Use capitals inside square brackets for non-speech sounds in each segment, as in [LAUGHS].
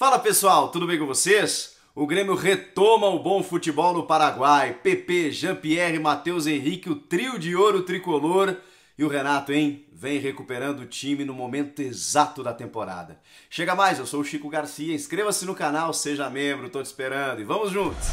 Fala pessoal, tudo bem com vocês? O Grêmio retoma o bom futebol no Paraguai. PP, Jean-Pierre, Matheus Henrique, o trio de ouro tricolor. E o Renato, hein? Vem recuperando o time no momento exato da temporada. Chega mais, eu sou o Chico Garcia. Inscreva-se no canal, seja membro, tô te esperando. E vamos juntos!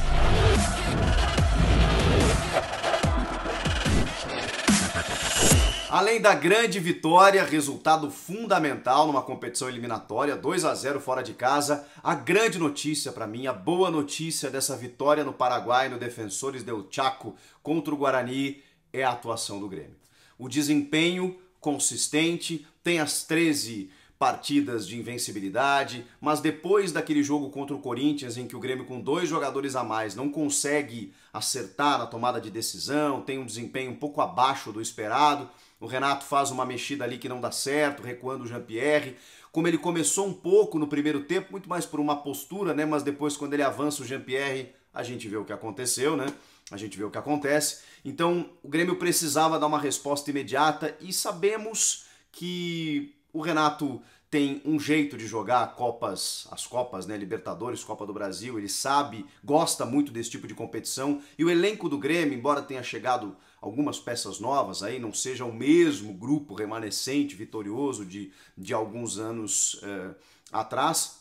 Além da grande vitória, resultado fundamental numa competição eliminatória, 2 a 0 fora de casa, a grande notícia para mim, a boa notícia dessa vitória no Paraguai, no Defensores del Chaco contra o Guarani, é a atuação do Grêmio. O desempenho consistente, tem as 13 partidas de invencibilidade, mas depois daquele jogo contra o Corinthians, em que o Grêmio, com dois jogadores a mais, não consegue acertar na tomada de decisão, tem um desempenho um pouco abaixo do esperado, o Renato faz uma mexida ali que não dá certo, recuando o Jean-Pierre. Como ele começou um pouco no primeiro tempo, muito mais por uma postura, né? Mas depois, quando ele avança o Jean-Pierre, a gente vê o que aconteceu, né? A gente vê o que acontece. Então, o Grêmio precisava dar uma resposta imediata e sabemos que o Renato tem um jeito de jogar copas, as copas, né, Libertadores, Copa do Brasil, ele sabe, gosta muito desse tipo de competição. E o elenco do Grêmio, embora tenha chegado algumas peças novas aí, não seja o mesmo grupo remanescente, vitorioso de, de alguns anos eh, atrás,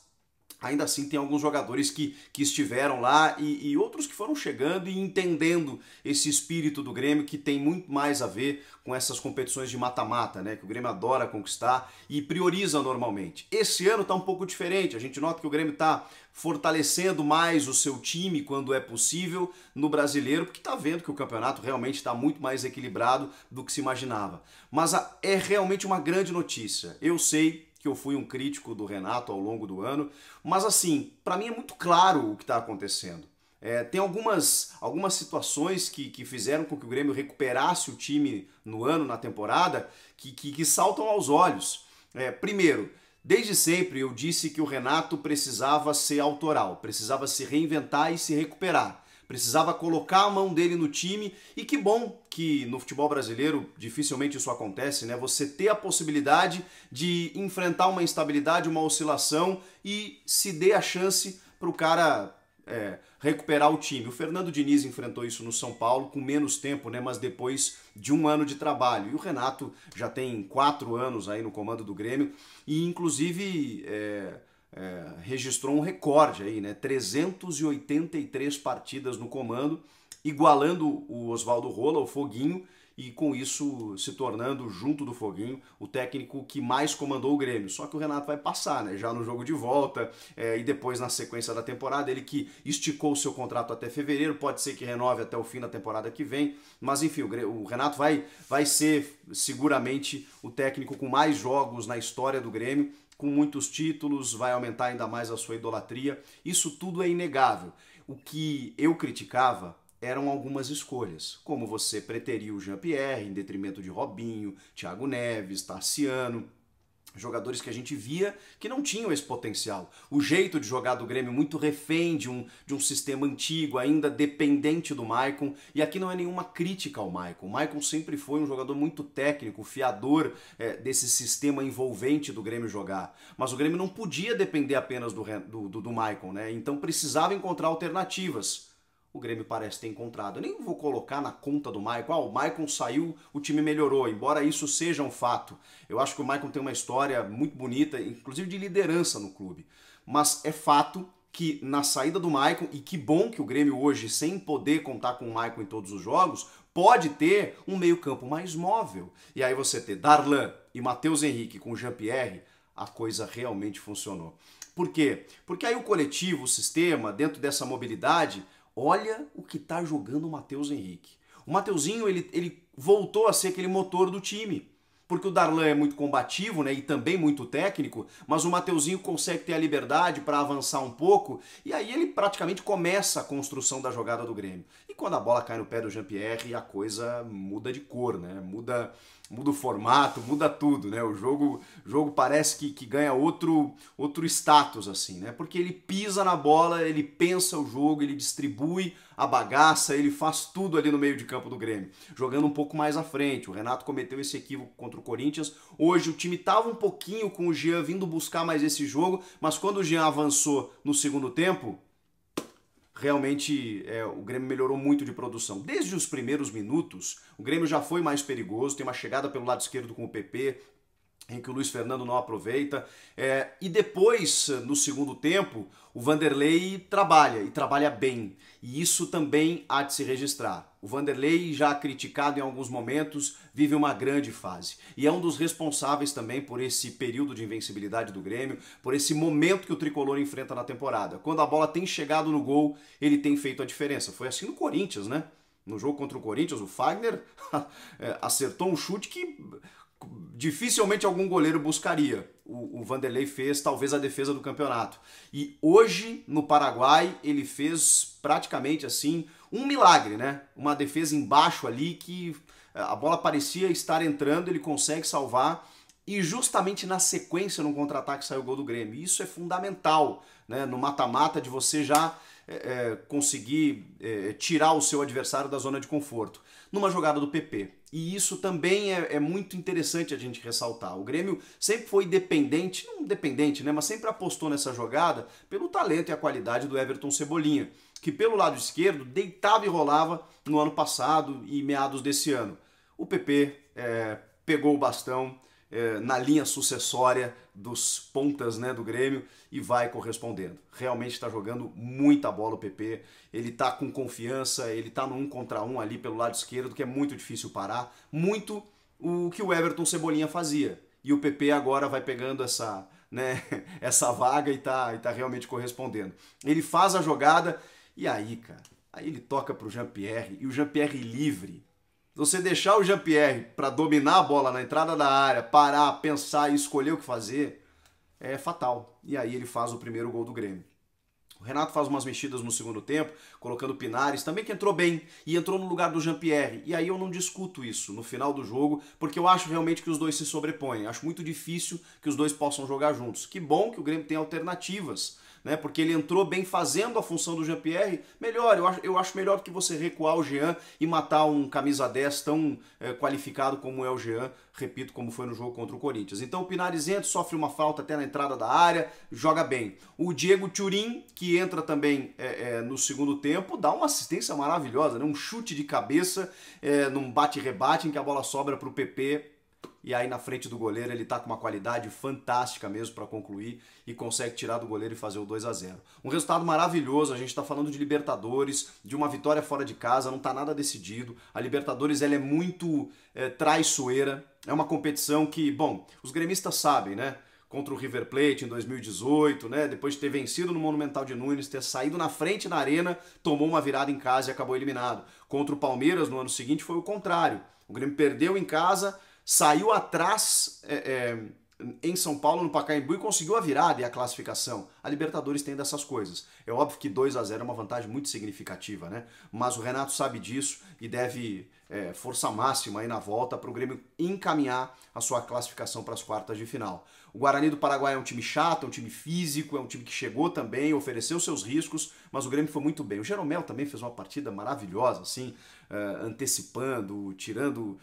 ainda assim tem alguns jogadores que, que estiveram lá e, e, outros que foram chegando e entendendo esse espírito do Grêmio que tem muito mais a ver com essas competições de mata-mata, né? Que o Grêmio adora conquistar e prioriza normalmente. Esse ano tá um pouco diferente, a gente nota que o Grêmio tá fortalecendo mais o seu time quando é possível no brasileiro, porque tá vendo que o campeonato realmente está muito mais equilibrado do que se imaginava. Mas a, é realmente uma grande notícia. Eu sei que eu fui um crítico do Renato ao longo do ano, mas assim, para mim é muito claro o que está acontecendo. É, tem algumas, algumas situações que, que fizeram com que o Grêmio recuperasse o time no ano, na temporada, que, que, que saltam aos olhos. É, primeiro, desde sempre eu disse que o Renato precisava ser autoral, precisava se reinventar e se recuperar precisava colocar a mão dele no time. E que bom que no futebol brasileiro dificilmente isso acontece, né? Você ter a possibilidade de enfrentar uma instabilidade, uma oscilação e se dê a chance para o cara é, recuperar o time. O Fernando Diniz enfrentou isso no São Paulo com menos tempo, né? Mas depois de um ano de trabalho. E o Renato já tem quatro anos aí no comando do Grêmio e, inclusive, é, é, registrou um recorde aí, né? 383 partidas no comando, igualando o Oswaldo Rola, o Foguinho, e com isso se tornando, junto do Foguinho, o técnico que mais comandou o Grêmio. Só que o Renato vai passar, né? Já no jogo de volta é, e depois na sequência da temporada, ele que esticou o seu contrato até fevereiro, pode ser que renove até o fim da temporada que vem, mas enfim, o, o Renato vai, vai ser seguramente o técnico com mais jogos na história do Grêmio com muitos títulos, vai aumentar ainda mais a sua idolatria. Isso tudo é inegável. O que eu criticava eram algumas escolhas, como você preteriu Jean-Pierre em detrimento de Robinho, Thiago Neves, Tarciano jogadores que a gente via que não tinham esse potencial. O jeito de jogar do Grêmio muito refém de um, de um sistema antigo, ainda dependente do Maicon, e aqui não é nenhuma crítica ao Maicon. O Maicon sempre foi um jogador muito técnico, fiador é, desse sistema envolvente do Grêmio jogar. Mas o Grêmio não podia depender apenas do, do, do, do Maicon, né? Então precisava encontrar alternativas o Grêmio parece ter encontrado. Eu nem vou colocar na conta do Maicon, ah, o Maicon saiu, o time melhorou, embora isso seja um fato. Eu acho que o Maicon tem uma história muito bonita, inclusive de liderança no clube. Mas é fato que na saída do Maicon, e que bom que o Grêmio hoje, sem poder contar com o Maicon em todos os jogos, pode ter um meio-campo mais móvel. E aí você ter Darlan e Matheus Henrique com Jean-Pierre, a coisa realmente funcionou. Por quê? Porque aí o coletivo, o sistema, dentro dessa mobilidade, Olha o que está jogando o Matheus Henrique. O Mateuzinho ele, ele voltou a ser aquele motor do time. Porque o Darlan é muito combativo né, e também muito técnico, mas o Mateuzinho consegue ter a liberdade para avançar um pouco e aí ele praticamente começa a construção da jogada do Grêmio quando a bola cai no pé do Jean-Pierre, a coisa muda de cor, né? Muda, muda o formato, muda tudo, né? O jogo, jogo parece que, que ganha outro, outro status, assim, né? Porque ele pisa na bola, ele pensa o jogo, ele distribui a bagaça, ele faz tudo ali no meio de campo do Grêmio, jogando um pouco mais à frente. O Renato cometeu esse equívoco contra o Corinthians. Hoje o time tava um pouquinho com o Jean vindo buscar mais esse jogo, mas quando o Jean avançou no segundo tempo, realmente é, o Grêmio melhorou muito de produção. Desde os primeiros minutos, o Grêmio já foi mais perigoso, tem uma chegada pelo lado esquerdo com o PP, em que o Luiz Fernando não aproveita. É, e depois, no segundo tempo, o Vanderlei trabalha, e trabalha bem. E isso também há de se registrar. O Vanderlei, já criticado em alguns momentos, vive uma grande fase e é um dos responsáveis também por esse período de invencibilidade do Grêmio, por esse momento que o tricolor enfrenta na temporada. Quando a bola tem chegado no gol, ele tem feito a diferença. Foi assim no Corinthians, né? No jogo contra o Corinthians, o Fagner [LAUGHS] é, acertou um chute que dificilmente algum goleiro buscaria. O, o, Vanderlei fez talvez a defesa do campeonato. E hoje, no Paraguai, ele fez praticamente assim um milagre, né? Uma defesa embaixo ali que eh, a bola parecia estar entrando, ele consegue salvar. E justamente na sequência, no contra-ataque, saiu o gol do Grêmio. Isso é fundamental né, no mata-mata de você já é, é, conseguir é, tirar o seu adversário da zona de conforto, numa jogada do PP. E isso também é, é, muito interessante a gente ressaltar. O Grêmio sempre foi dependente, não dependente, né, mas sempre apostou nessa jogada pelo talento e a qualidade do Everton Cebolinha, que pelo lado esquerdo deitava e rolava no ano passado e meados desse ano. O PP é, pegou o bastão, é, na linha sucessória dos pontas né, do Grêmio e vai correspondendo. Realmente está jogando muita bola o PP, ele está com confiança, ele está no um contra um ali pelo lado esquerdo, que é muito difícil parar. Muito o que o Everton Cebolinha fazia. E o PP agora vai pegando essa, né, [LAUGHS] essa vaga e tá, e tá realmente correspondendo. Ele faz a jogada e aí, cara, aí ele toca pro Jean-Pierre e o Jean-Pierre livre você deixar o Jean-Pierre para dominar a bola na entrada da área, parar, pensar e escolher o que fazer, é fatal. E aí ele faz o primeiro gol do Grêmio. O Renato faz umas mexidas no segundo tempo, colocando Pinares, também que entrou bem e entrou no lugar do Jean-Pierre. E aí eu não discuto isso no final do jogo, porque eu acho realmente que os dois se sobrepõem. Acho muito difícil que os dois possam jogar juntos. Que bom que o Grêmio tem alternativas né? Porque ele entrou bem fazendo a função do Jean-Pierre. Melhor, eu acho, eu acho melhor do que você recuar o Jean e matar um camisa 10 tão é, qualificado como é o Jean, repito, como foi no jogo contra o Corinthians. Então o Pinarizento sofre uma falta até na entrada da área, joga bem. O Diego Turin, que entra também é, é, no segundo tempo, dá uma assistência maravilhosa, né? um chute de cabeça, num bate-rebate em que a bola sobra para o PP e aí na frente do goleiro ele tá com uma qualidade fantástica mesmo para concluir e consegue tirar do goleiro e fazer o 2 a 0. Um resultado maravilhoso, a gente tá falando de Libertadores, de uma vitória fora de casa, não tá nada decidido. A Libertadores ela é muito é, traiçoeira, é uma competição que, bom, os gremistas sabem, né? contra o River Plate em 2018, né? Depois de ter vencido no Monumental de Nunes, ter saído na frente na arena, tomou uma virada em casa e acabou eliminado. Contra o Palmeiras no ano seguinte foi o contrário. O Grêmio perdeu em casa, saiu atrás é, é, em São Paulo, no Pacaembu, e conseguiu a virada e a classificação. A Libertadores tem dessas coisas. É óbvio que 2 a 0 é uma vantagem muito significativa, né? Mas o Renato sabe disso e deve é, força máxima aí na volta para o Grêmio encaminhar a sua classificação para as quartas de final. O Guarani do Paraguai é um time chato, é um time físico, é um time que chegou também, ofereceu seus riscos, mas o Grêmio foi muito bem. O Jeromel também fez uma partida maravilhosa, assim, é, antecipando, tirando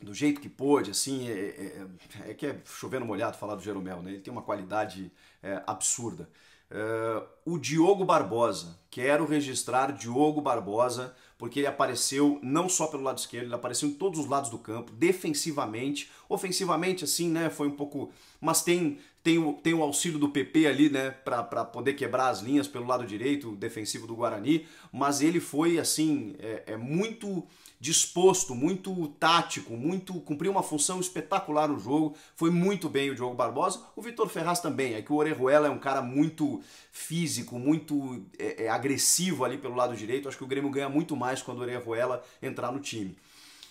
do jeito que pôde, assim, é, é, é, é que é chovendo molhado falar do Jeromel, né? Ele tem uma qualidade é, absurda. É, o Diogo Barbosa, quero registrar Diogo Barbosa, porque ele apareceu não só pelo lado esquerdo, ele apareceu em todos os lados do campo, defensivamente, ofensivamente, assim, né? Foi um pouco. Mas tem, tem, o, tem o auxílio do PP ali, né? Pra, poder quebrar as linhas pelo lado direito, defensivo do Guarani, mas ele foi, assim, é, é muito disposto, muito tático, muito cumpriu uma função espetacular no jogo. Foi muito bem o Diogo Barbosa. O Vitor Ferraz também. É que o Orejuela é um cara muito físico, muito é, é, agressivo ali pelo lado direito. Acho que o Grêmio ganha muito mais quando o Orejuela entrar no time.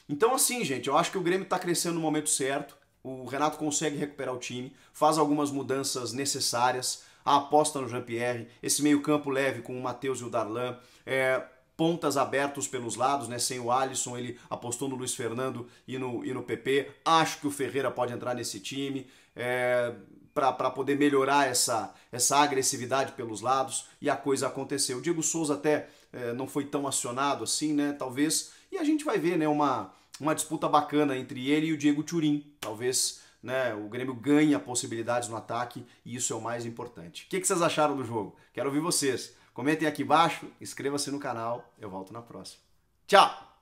Então, assim, gente, eu acho que o Grêmio está crescendo no momento certo. O Renato consegue recuperar o time, faz algumas mudanças necessárias, a aposta no Jean-Pierre, esse meio-campo leve com o Matheus e o Darlan. É, pontas abertos pelos lados, né? Sem o Alisson, ele apostou no Luiz Fernando e no, e no PP. Acho que o Ferreira pode entrar nesse time. É, para poder melhorar essa, essa agressividade pelos lados e a coisa aconteceu. O Diego Souza até é, não foi tão acionado assim, né? Talvez. E a gente vai ver, né? Uma, uma disputa bacana entre ele e o Diego Turim. Talvez né, o Grêmio ganha possibilidades no ataque e isso é o mais importante. O que, que vocês acharam do jogo? Quero ouvir vocês. Comentem aqui embaixo, inscreva-se no canal. Eu volto na próxima. Tchau!